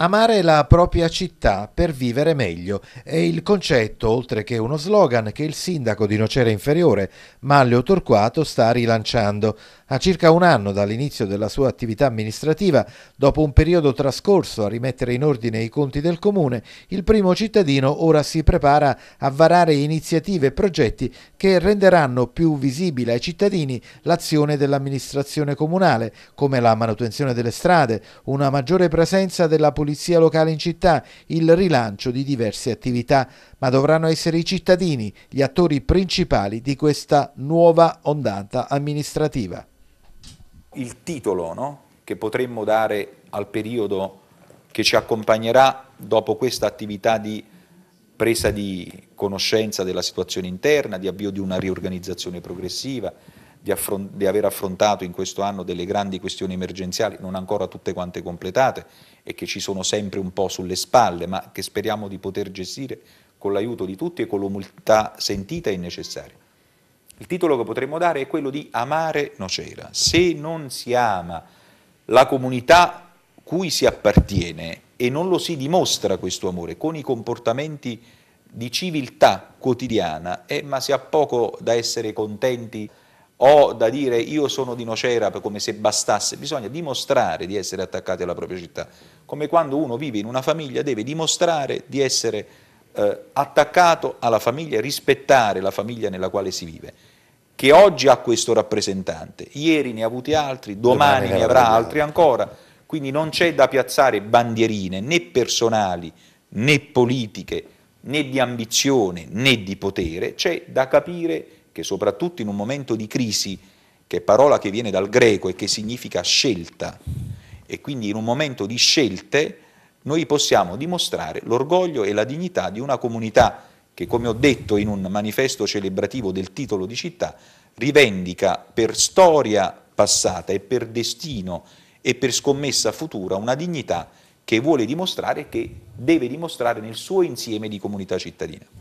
Amare la propria città per vivere meglio è il concetto, oltre che uno slogan, che il sindaco di Nocera Inferiore, Maglio Torquato, sta rilanciando. A circa un anno dall'inizio della sua attività amministrativa, dopo un periodo trascorso a rimettere in ordine i conti del comune, il primo cittadino ora si prepara a varare iniziative e progetti che renderanno più visibile ai cittadini l'azione dell'amministrazione comunale, come la manutenzione delle strade, una maggiore presenza della polizia polizia locale in città, il rilancio di diverse attività, ma dovranno essere i cittadini gli attori principali di questa nuova ondata amministrativa. Il titolo no? che potremmo dare al periodo che ci accompagnerà dopo questa attività di presa di conoscenza della situazione interna, di avvio di una riorganizzazione progressiva, di, affron- di, aver affrontato in questo anno delle grandi questioni emergenziali, non ancora tutte quante completate e che ci sono sempre un po' sulle spalle, ma che speriamo di poter gestire con l'aiuto di tutti e con l'umiltà sentita e necessaria. Il titolo che potremmo dare è quello di Amare Nocera. Se non si ama la comunità cui si appartiene e non lo si dimostra questo amore con i comportamenti di civiltà quotidiana, eh, ma si ha poco da essere contenti o da dire io sono di Nocera come se bastasse, bisogna dimostrare di essere attaccati alla propria città, come quando uno vive in una famiglia deve dimostrare di essere eh, attaccato alla famiglia, rispettare la famiglia nella quale si vive, che oggi ha questo rappresentante, ieri ne ha avuti altri, domani, domani ne avrà altri ancora, quindi non c'è da piazzare bandierine né personali né politiche né di ambizione né di potere, c'è da capire che soprattutto in un momento di crisi, che è parola che viene dal greco e che significa scelta, e quindi in un momento di scelte noi possiamo dimostrare l'orgoglio e la dignità di una comunità che, come ho detto in un manifesto celebrativo del titolo di città, rivendica per storia passata e per destino e per scommessa futura una dignità che vuole dimostrare e che deve dimostrare nel suo insieme di comunità cittadina.